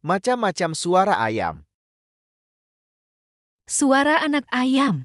Macam-macam suara ayam. Suara anak ayam.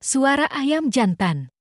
Suara ayam jantan